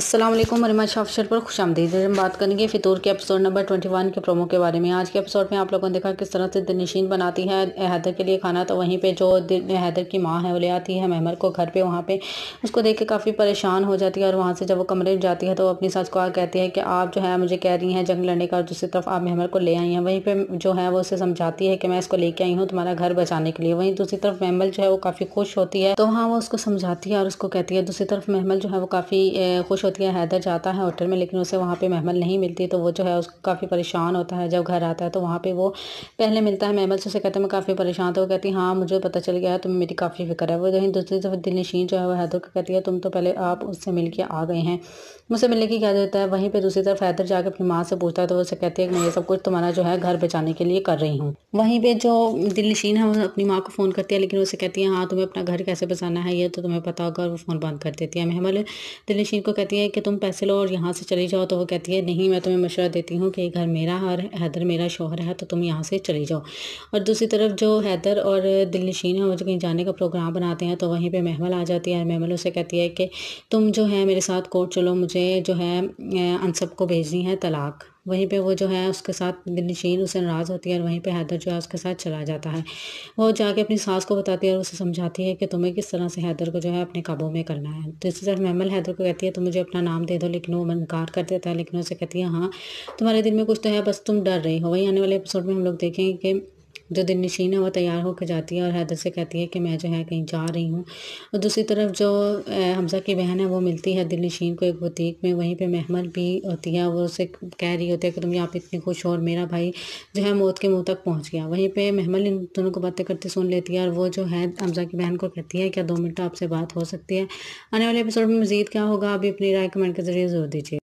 असलम मरिमा शॉपशर पर खुश आमदीद हम बात करेंगे फितूर के एपिसोड नंबर ट्वेंटी वन के प्रोमो के बारे में आज के एपिसोड में आप लोगों ने देखा किस तरह से दिनशीन बनाती है हैदर के लिए खाना तो वहीं पे जो हैदर की माँ है वो ले आती है महमर को घर पे वहाँ पे उसको देख के काफ़ी परेशान हो जाती है और वहाँ से जब वो कमरे में जाती है तो अपनी सास को कहती है कि आप जो है मुझे कह रही हैं जंग लड़ने का और दूसरी तरफ आप महमर को ले आई हैं वहीं पर जो है वो उसे समझाती है कि मैं इसको लेके आई हूँ तुम्हारा घर बचाने के लिए वहीं दूसरी तरफ महमल जो है वो काफ़ी खुश होती है तो वहाँ वो उसको समझाती है और उसको कहती है दूसरी तरफ महमल जो है वो काफ़ी खुश खुद के हैदर जाता है होटल में लेकिन उसे वहाँ पे महमल नहीं मिलती तो वो जो है उस काफ़ी परेशान होता है जब घर आता है तो वहाँ पे वो पहले मिलता है महमल से उसे कहते हैं मैं काफ़ी परेशान था वो कहती हाँ मुझे पता चल गया है तुम्हें मेरी काफ़ी फिक्र है वो जो दूसरी तरफ दिल नशीन जो है वो हैदर को कहती है तुम तो पहले आप उससे मिल के आ गए हैं मुझसे मिलने की क्या देता है वहीं पर दूसरी तरफ हैदर जाकर अपनी माँ से पूछता है तो उसे कहती है मैं ये सब कुछ तुम्हारा जो है घर बचाने के लिए कर रही हूँ वहीं पर जो दिल नशीन है वो अपनी माँ को फ़ोन करती है लेकिन उसे कहती है हाँ तुम्हें अपना घर कैसे बचाना है ये तो तुम्हें पता होगा और वो फ़ोन बंद कर देती है महमल दिल नशीन को कहती है है कि तुम पैसे लो और यहाँ से चले जाओ तो वो कहती है नहीं मैं तुम्हें मशवरा देती हूँ कि घर मेरा और हैदर मेरा शोहर है तो तुम यहाँ से चली जाओ और दूसरी तरफ जो हैदर और दिल नशीन है वो जो कहीं जाने का प्रोग्राम बनाते हैं तो वहीं पर महमल आ जाती है महमल उसे कहती है कि तुम जो है मेरे साथ कोर्ट चलो मुझे जो है अनसब को भेजनी है तलाक वहीं पे वो जो है उसके साथ नशीन उसे नाराज़ होती है और वहीं पे हैदर जो है उसके साथ चला जाता है वो जाके अपनी सास को बताती है और उसे समझाती है कि तुम्हें किस तरह से हैदर को जो है अपने काबू में करना है तो इसी तरह महमल हैदर को कहती है तुम मुझे अपना नाम दे दो लेकिन वो इनकार कर देता है लेकिन उसे कहती है हाँ तुम्हारे दिल में कुछ तो है बस तुम डर रही हो वहीं आने वाले एपिसोड में हम लोग देखेंगे कि जो दिन नशीन है वो तैयार होकर जाती है और हैदर से कहती है कि मैं जो है कहीं जा रही हूँ और दूसरी तरफ जो हमजा की बहन है वो मिलती है दिल नशीन को एक बुतीक में वहीं पे महमल भी होती है वो उसे कह रही होती है कि तुम यहाँ पे इतनी खुश हो और मेरा भाई जो है मौत के मुँह तक पहुँच गया वहीं पर महमल इन दोनों को बातें करते सुन लेती है और वो जो है हमजा की बहन को कहती है क्या दो मिनट आपसे बात हो सकती है आने वाले एपिसोड में मज़ीद क्या होगा अभी अपनी राय कमेंट के ज़रिए ज़रूर दीजिए